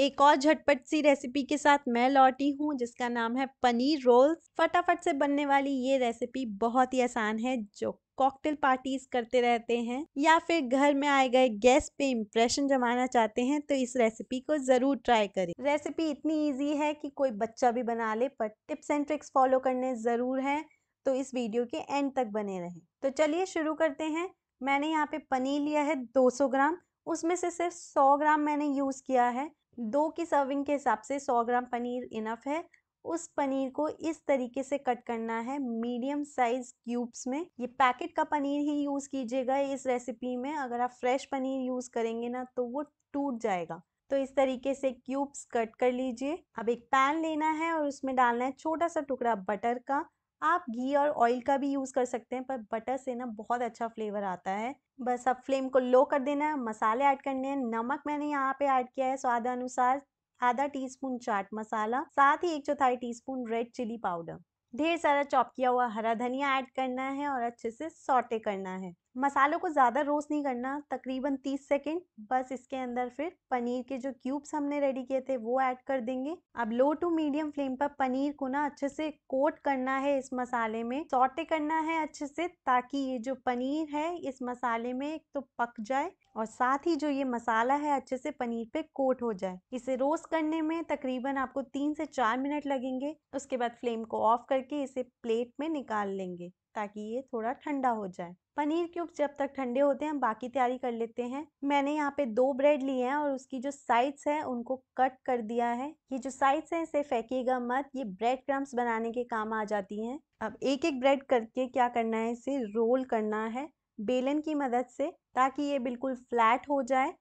एक और झटपट सी रेसिपी के साथ मैं लौटी हूँ जिसका नाम है पनीर रोल्स फटाफट से बनने वाली ये रेसिपी बहुत ही आसान है जो कॉकटेल पार्टीज करते रहते हैं या फिर घर में आए गए गेस्ट पे इम्प्रेशन जमाना चाहते हैं तो इस रेसिपी को ज़रूर ट्राई करें रेसिपी इतनी इजी है कि कोई बच्चा भी बना ले पर टिप्स एंड ट्रिक्स फॉलो करने ज़रूर है तो इस वीडियो के एंड तक बने रहें तो चलिए शुरू करते हैं मैंने यहाँ पे पनीर लिया है 200 ग्राम उसमें से सिर्फ 100 ग्राम मैंने यूज़ किया है दो की सर्विंग के हिसाब से सौ ग्राम पनीर इनफ है उस पनीर को इस तरीके से कट करना है मीडियम साइज क्यूब्स में ये पैकेट का पनीर ही यूज़ कीजिएगा इस रेसिपी में अगर आप फ्रेश पनीर यूज़ करेंगे ना तो वो टूट जाएगा तो इस तरीके से क्यूब्स कट कर लीजिए अब एक पैन लेना है और उसमें डालना है छोटा सा टुकड़ा बटर का आप घी और ऑयल का भी यूज़ कर सकते हैं पर बटर से ना बहुत अच्छा फ्लेवर आता है बस अब फ्लेम को लो कर देना है मसाले ऐड करने हैं नमक मैंने यहाँ पे ऐड किया है स्वाद अनुसार आधा टीस्पून चाट मसाला साथ ही एक चौथाई टीस्पून रेड चिली पाउडर ढेर सारा चॉप किया हुआ हरा धनिया ऐड करना है और अच्छे से सॉटे करना है मसालों को ज़्यादा रोस्ट नहीं करना तकरीबन तीस सेकेंड बस इसके अंदर फिर पनीर के जो क्यूब्स हमने रेडी किए थे वो ऐड कर देंगे अब लो टू मीडियम फ्लेम पर पनीर को ना अच्छे से कोट करना है इस मसाले में सौटे करना है अच्छे से ताकि ये जो पनीर है इस मसाले में एक तो पक जाए और साथ ही जो ये मसाला है अच्छे से पनीर पे कोट हो जाए इसे रोस्ट करने में तकरीबन आपको तीन से चार मिनट लगेंगे उसके बाद फ्लेम को ऑफ करके इसे प्लेट में निकाल लेंगे ताकि ये थोड़ा ठंडा हो जाए पनीर क्यूब्स जब तक ठंडे होते हैं हम बाकी तैयारी कर लेते हैं मैंने यहाँ पे दो ब्रेड लिए हैं और उसकी जो साइड्स हैं उनको कट कर दिया है ये जो साइड्स हैं इसे फेंकेगा मत ये ब्रेड क्रम्स बनाने के काम आ जाती हैं अब एक एक ब्रेड करके क्या करना है इसे रोल करना है बेलन की मदद से ताकि ये बिल्कुल फ्लैट हो जाए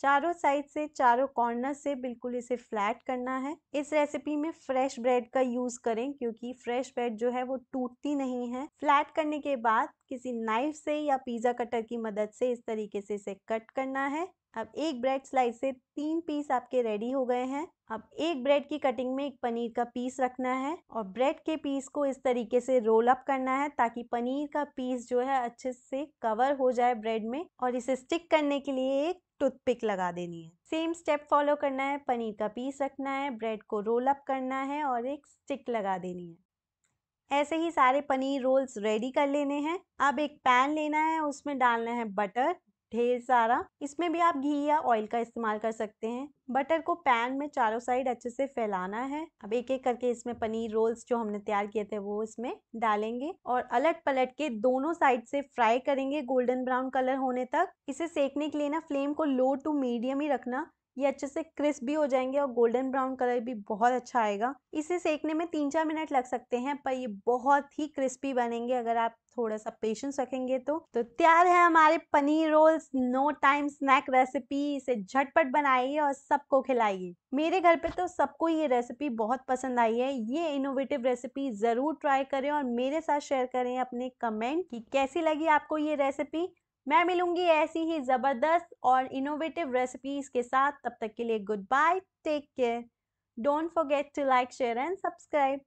चारों साइड से चारों कॉर्नर से बिल्कुल इसे फ्लैट करना है इस रेसिपी में फ्रेश ब्रेड का यूज़ करें क्योंकि फ्रेश ब्रेड जो है वो टूटती नहीं है फ्लैट करने के बाद किसी नाइफ से या पिज़्ज़ा कटर की मदद से इस तरीके से इसे कट करना है अब एक ब्रेड स्लाइस से तीन पीस आपके रेडी हो गए हैं अब एक ब्रेड की कटिंग में एक पनीर का पीस रखना है और ब्रेड के पीस को इस तरीके से रोल अप करना है ताकि पनीर का पीस जो है अच्छे से कवर हो जाए ब्रेड में और इसे स्टिक करने के लिए एक टूथपिक लगा देनी है सेम स्टेप फॉलो करना है पनीर का पीस रखना है ब्रेड को रोल अप करना है और एक स्टिक लगा देनी है ऐसे ही सारे पनीर रोल्स रेडी कर लेने हैं अब एक पैन लेना है उसमें डालना है बटर ढेर सारा इसमें भी आप घी या ऑयल का इस्तेमाल कर सकते हैं बटर को पैन में चारों साइड अच्छे से फैलाना है अब एक एक करके इसमें पनीर रोल्स जो हमने तैयार किए थे वो इसमें डालेंगे और अलट पलट के दोनों साइड से फ्राई करेंगे गोल्डन ब्राउन कलर होने तक इसे सेकने के लिए ना फ्लेम को लो टू मीडियम ही रखना ये अच्छे से क्रिस्प भी हो जाएंगे और गोल्डन ब्राउन कलर भी बहुत अच्छा आएगा इसे सेकने में तीन चार मिनट लग सकते हैं पर ये बहुत ही क्रिस्पी बनेंगे अगर आप थोड़ा सा पेशेंस रखेंगे तो तो तैयार है हमारे paneer rolls no time snack recipe इसे झटपट बनाइए और सबको खिलाइए मेरे घर पे तो सबको ये रेसिपी बहुत पसंद आई है ये इनोवेटिव रेसिपी ज़रूर ट्राई करें और मेरे साथ शेयर करें अपने कमेंट कि कैसी लगी आपको ये रेसिपी मैं मिलूंगी ऐसी ही ज़बरदस्त और इनोवेटिव रेसिपीज़ के साथ तब तक के लिए good bye take care don't forget to like share and subscribe